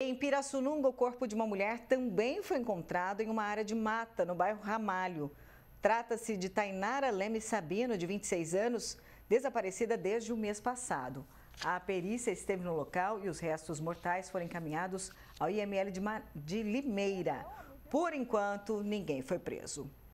Em Pirassununga, o corpo de uma mulher também foi encontrado em uma área de mata, no bairro Ramalho. Trata-se de Tainara Leme Sabino, de 26 anos, desaparecida desde o mês passado. A perícia esteve no local e os restos mortais foram encaminhados ao IML de, Limeira. Por enquanto, ninguém foi preso.